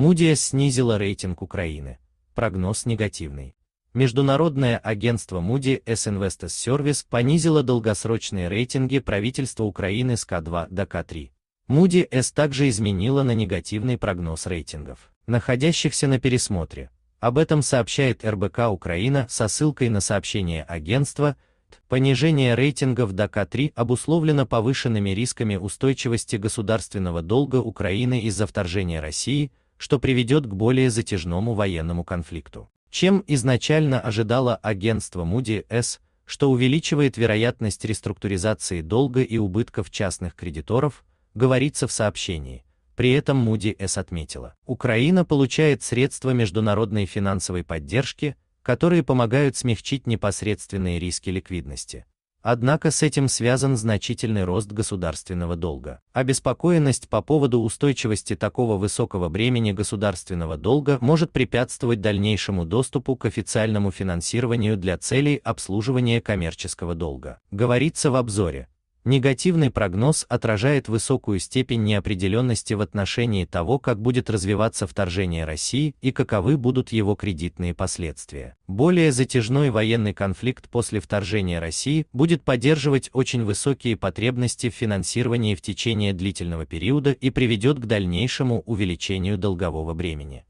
Moody's снизила рейтинг Украины. Прогноз негативный. Международное агентство Moody S Investors Service понизило долгосрочные рейтинги правительства Украины с К2 до К3. Moody S также изменила на негативный прогноз рейтингов, находящихся на пересмотре. Об этом сообщает РБК Украина со ссылкой на сообщение агентства. Понижение рейтингов до К3 обусловлено повышенными рисками устойчивости государственного долга Украины из-за вторжения России – что приведет к более затяжному военному конфликту. Чем изначально ожидало агентство Moody S, что увеличивает вероятность реструктуризации долга и убытков частных кредиторов, говорится в сообщении. При этом Муди С отметила, Украина получает средства международной финансовой поддержки, которые помогают смягчить непосредственные риски ликвидности, Однако с этим связан значительный рост государственного долга. Обеспокоенность по поводу устойчивости такого высокого бремени государственного долга может препятствовать дальнейшему доступу к официальному финансированию для целей обслуживания коммерческого долга. Говорится в обзоре, Негативный прогноз отражает высокую степень неопределенности в отношении того, как будет развиваться вторжение России и каковы будут его кредитные последствия. Более затяжной военный конфликт после вторжения России будет поддерживать очень высокие потребности в финансировании в течение длительного периода и приведет к дальнейшему увеличению долгового бремени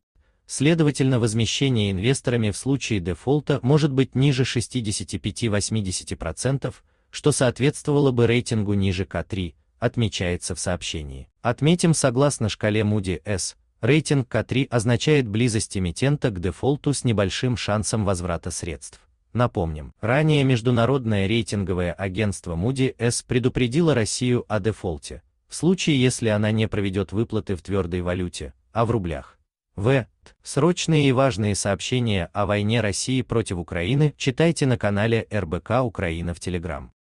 следовательно возмещение инвесторами в случае дефолта может быть ниже 65-80%, что соответствовало бы рейтингу ниже К3, отмечается в сообщении. Отметим, согласно шкале Moody S, рейтинг К3 означает близость эмитента к дефолту с небольшим шансом возврата средств. Напомним, ранее международное рейтинговое агентство Moody S предупредило Россию о дефолте, в случае если она не проведет выплаты в твердой валюте, а в рублях. В. Срочные и важные сообщения о войне России против Украины читайте на канале РБК Украина в Телеграм.